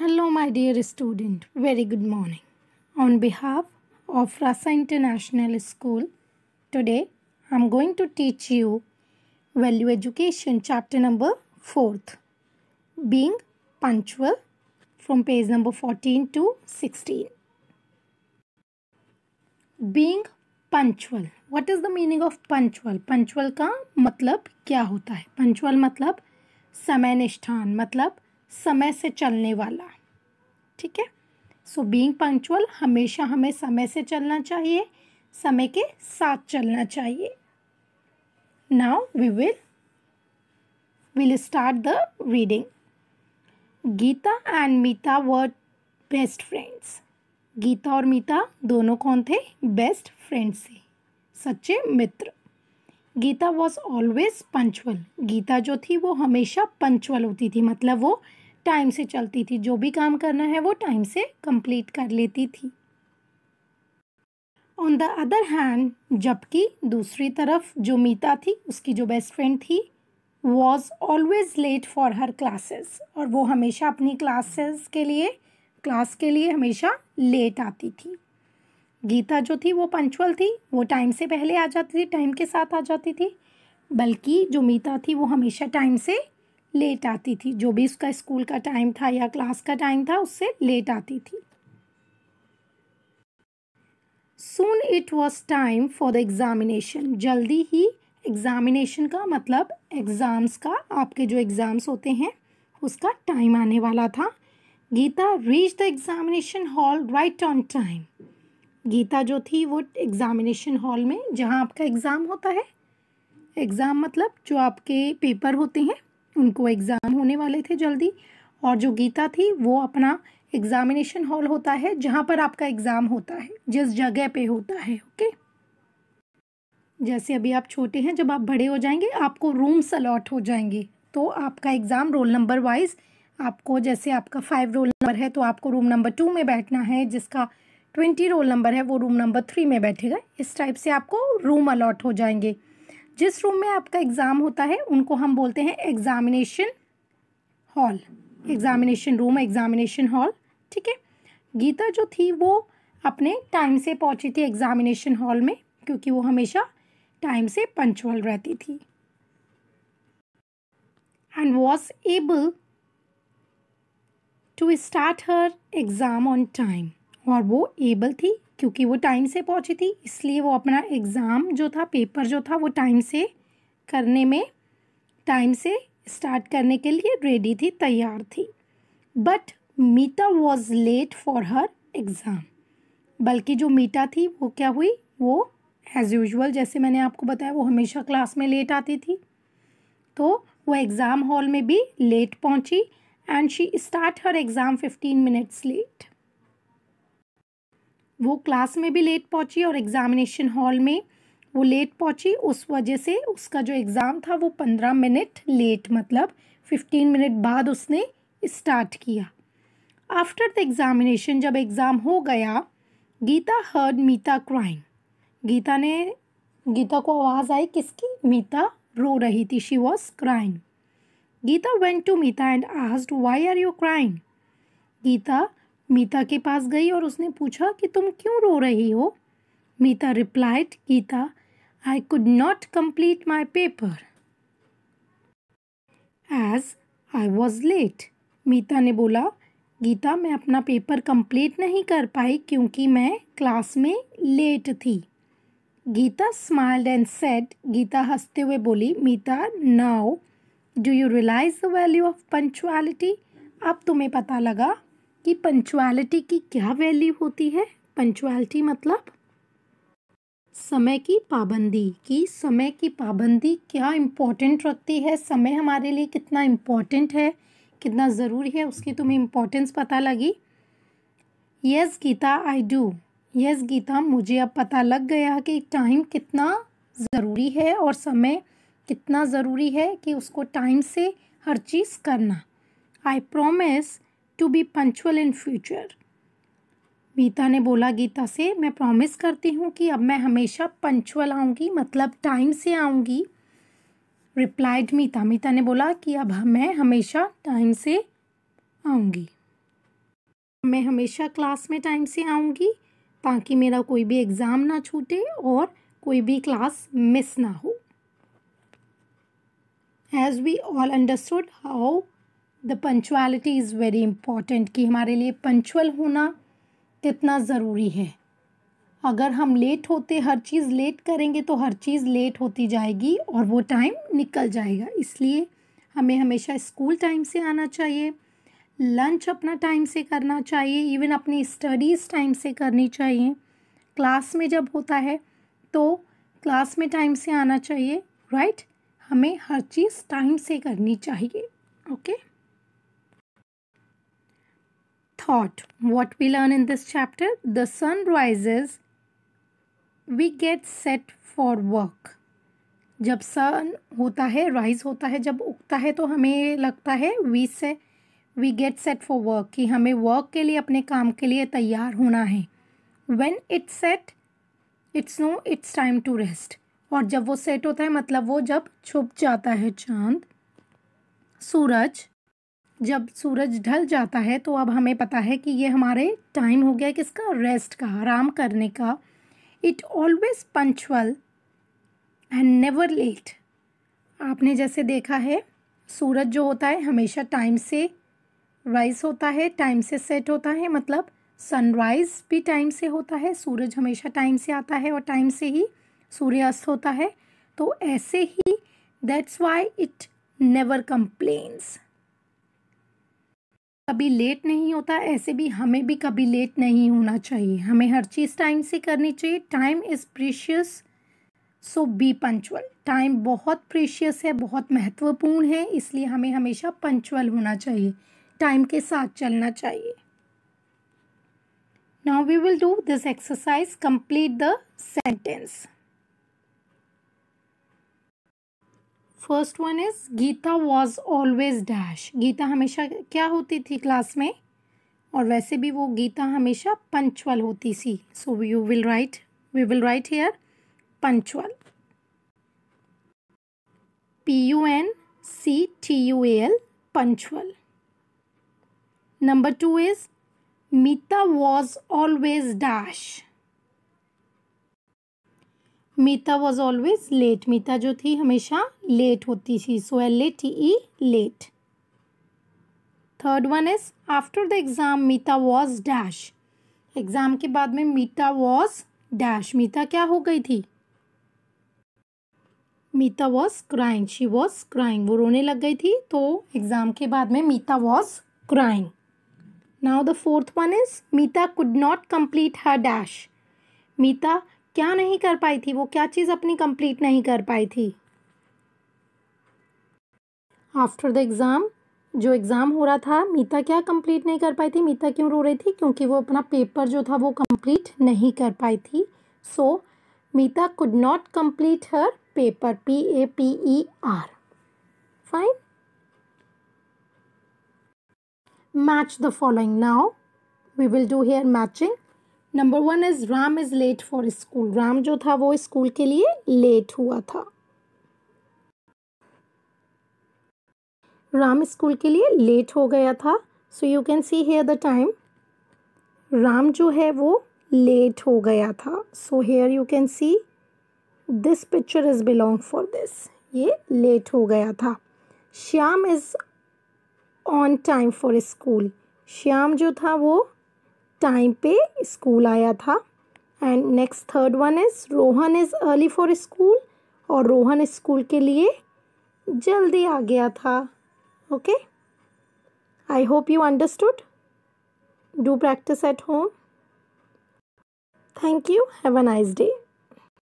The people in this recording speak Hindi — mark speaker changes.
Speaker 1: Hello, my dear student. Very good morning. On behalf of Rasa International School, today I am going to teach you Value Education chapter number 4th Being Punctual from page number 14 to 16. Being punctual. What is the meaning of punctual? Punctual ka matlab kya hota hai? Punctual matlab मतलब समय निष्ठान समय से चलने वाला ठीक है सो बीइंग पंक्चुअल हमेशा हमें समय से चलना चाहिए समय के साथ चलना चाहिए now we will will start the reading Geeta and Meeta were best friends Geeta और मीता दोनों कौन थे बेस्ट फ्रेंड्स थे सच्चे मित्र Geeta was always punctual Geeta जो थी वो हमेशा पंचुअल होती थी मतलब वो टाइम से चलती थी जो भी काम करना है वो टाइम से कंप्लीट कर लेती थी ऑन द अदर हैंड जबकि दूसरी तरफ जो मीता थी उसकी जो बेस्ट फ्रेंड थी was always late for her classes और वो हमेशा अपनी क्लासेस के लिए क्लास के लिए हमेशा लेट आती थी गीता जो थी वो पंचुअल थी वो टाइम से पहले आ जाती थी टाइम के साथ आ जाती थी बल्कि जो मीता थी वो हमेशा टाइम से लेट आती थी जो भी उसका स्कूल का टाइम था या क्लास का टाइम था उससे लेट आती थी soon it was time for the examination जल्दी ही एग्ज़ामिनेशन का मतलब एग्ज़ाम्स का आपके जो एग्ज़ाम्स होते हैं उसका टाइम आने वाला था Geeta reach the examination hall right on time Geeta जो थी वो एग्ज़ामिनेशन हॉल में जहाँ आपका एग्ज़ाम होता है एग्ज़ाम मतलब जो आपके पेपर होते हैं उनको एग्ज़ाम होने वाले थे जल्दी और जो गीता थी वो अपना एग्ज़ामिनेशन हॉल होता है जहाँ पर आपका एग्ज़ाम होता है जिस जगह पे होता है ओके जैसे अभी आप छोटे हैं जब आप बड़े हो जाएंगे आपको रूम्स अलॉट हो जाएंगे तो आपका एग्ज़ाम रोल नंबर वाइज आपको जैसे आपका फाइव रोल नंबर है तो आपको रूम नंबर टू में बैठना है जिसका ट्वेंटी रोल नंबर है वो रूम नंबर थ्री में बैठेगा इस टाइप से आपको रूम अलॉट हो जाएंगे जिस रूम में आपका एग्ज़ाम होता है उनको हम बोलते हैं examination hall examination room examination hall ठीक है गीता जो थी वो अपने टाइम से पहुंची थी एग्ज़ामिनेशन हॉल में क्योंकि वो हमेशा टाइम से पंचुअल रहती थी and was able to start her exam on time और वो एबल थी क्योंकि वो टाइम से पहुंची थी इसलिए वो अपना एग्ज़ाम जो था पेपर जो था वो टाइम से करने में टाइम से स्टार्ट करने के लिए रेडी थी तैयार थी but Meeta was late for her exam बल्कि जो मीटा थी वो क्या हुई वो एज़ यूजल जैसे मैंने आपको बताया वो हमेशा क्लास में लेट आती थी तो वो एग्ज़ाम हॉल में भी लेट पहुंची and she start her exam fifteen minutes late वो क्लास में भी लेट पहुंची और एग्ज़ामिनेशन हॉल में वो लेट पहुंची उस वजह से उसका जो एग्ज़ाम था वो पंद्रह मिनट लेट मतलब फिफ्टीन मिनट बाद उसने स्टार्ट किया आफ्टर द एग्ज़ामिनेशन जब एग्ज़ाम हो गया गीता हर्ड मीता क्राइम गीता ने गीता को आवाज़ आई किसकी मीता रो रही थी she was crying Geeta went to Meeta and asked why are you crying Geeta Meeta के पास गई और उसने पूछा कि तुम क्यों रो रही हो Meeta replied Geeta I could not complete my paper as I was late Meeta ने बोला गीता मैं अपना पेपर कंप्लीट नहीं कर पाई क्योंकि मैं क्लास में लेट थी Geeta smiled and said Geeta हंसते हुए बोली Meeta now do you realise the value of punctuality अब तुम्हें पता लगा कि पंचुअलिटी की क्या वैल्यू होती है पंचुअलिटी मतलब समय की पाबंदी कि समय की पाबंदी क्या इम्पोर्टेंट रखती है समय हमारे लिए कितना इम्पोर्टेंट है कितना ज़रूरी है उसकी तुम्हें इम्पोर्टेंस पता लगी yes Geeta I do yes Geeta मुझे अब पता लग गया कि टाइम कितना ज़रूरी है और समय कितना ज़रूरी है कि उसको टाइम से हर चीज़ करना I promise to be punctual in future Meeta ने बोला गीता से मैं प्रॉमिस करती हूँ कि अब मैं हमेशा पंचुअल आऊँगी मतलब टाइम से आऊँगी रिप्लाइड मीता मीता ने बोला कि अब मैं हमेशा टाइम से आऊँगी मैं हमेशा क्लास में टाइम से आऊँगी ताकि मेरा कोई भी एग्ज़ाम ना छूटे और कोई भी क्लास मिस ना हो as we all understood how the punctuality is very important कि हमारे लिए पंचुअल होना कितना ज़रूरी है अगर हम लेट होते हर चीज़ लेट करेंगे तो हर चीज़ लेट होती जाएगी और वो टाइम निकल जाएगा इसलिए हमें हमेशा स्कूल टाइम से आना चाहिए लंच अपना टाइम से करना चाहिए इवन अपनी स्टडीज़ टाइम से करनी चाहिए क्लास में जब होता है तो क्लास में टाइम से आना चाहिए राइट right? हमें हर चीज़ टाइम से करनी चाहिए okay okay? thought. What we learn in this chapter? The sun rises, we get set for work. जब सन होता है राइज होता है जब उगता है तो हमें लगता है we say we get set for work कि हमें वर्क के लिए अपने काम के लिए तैयार होना है when it's set it's no it's time to rest और जब वो सेट होता है मतलब वो जब छुप जाता है चांद सूरज जब सूरज ढल जाता है तो अब हमें पता है कि ये हमारे टाइम हो गया किसका रेस्ट का आराम करने का it always punctual and never late आपने जैसे देखा है सूरज जो होता है हमेशा टाइम से राइज होता है टाइम से सेट होता है मतलब सनराइज़ भी टाइम से होता है सूरज हमेशा टाइम से आता है और टाइम से ही सूर्यास्त होता है तो ऐसे ही that's why it never complains कभी लेट नहीं होता ऐसे भी हमें भी कभी लेट नहीं होना चाहिए हमें हर चीज़ टाइम से करनी चाहिए time is precious so be punctual time बहुत प्रीशियस है बहुत महत्वपूर्ण है इसलिए हमें हमेशा पंचुअल होना चाहिए टाइम के साथ चलना चाहिए now we will do this exercise complete the sentence first one is Geeta was always dash Geeta हमेशा क्या होती थी क्लास में और वैसे भी वो गीता हमेशा पंचुअल होती थी so you will write we will write here punctual P U N C T U A L punctual number two is Meeta was always dash Meeta was always late Meeta जो थी हमेशा लेट होती थी so L A T E late third one is after the exam Meeta was dash exam के बाद में मीता वॉज डैश मीता क्या हो गई थी Meeta was crying she was crying वो रोने लग गई थी तो एग्ज़ाम के बाद में Meeta was crying now the fourth one is Meeta could not complete her dash Meeta क्या नहीं कर पाई थी वो क्या चीज़ अपनी कंप्लीट नहीं कर पाई थी आफ्टर द एग्ज़ाम जो एग्ज़ाम हो रहा था मीता क्या कंप्लीट नहीं कर पाई थी मीता क्यों रो रही थी क्योंकि वो अपना पेपर जो था वो कंप्लीट नहीं कर पाई थी so Meeta could not complete her paper P A P E R fine match the following now we will do here matching number one is Ram is late for school Ram जो था वो स्कूल के लिए लेट हुआ था राम स्कूल के लिए लेट हो गया था so you can see here the time Ram जो है वो लेट हो गया था so here you can see this picture is belong for this ये लेट हो गया था Shyam is on time for school Shyam जो था वो टाइम पे स्कूल आया था and next third one is Rohan is early for school और रोहन स्कूल के लिए जल्दी आ गया था okay I hope you understood do practice at home thank you have a nice day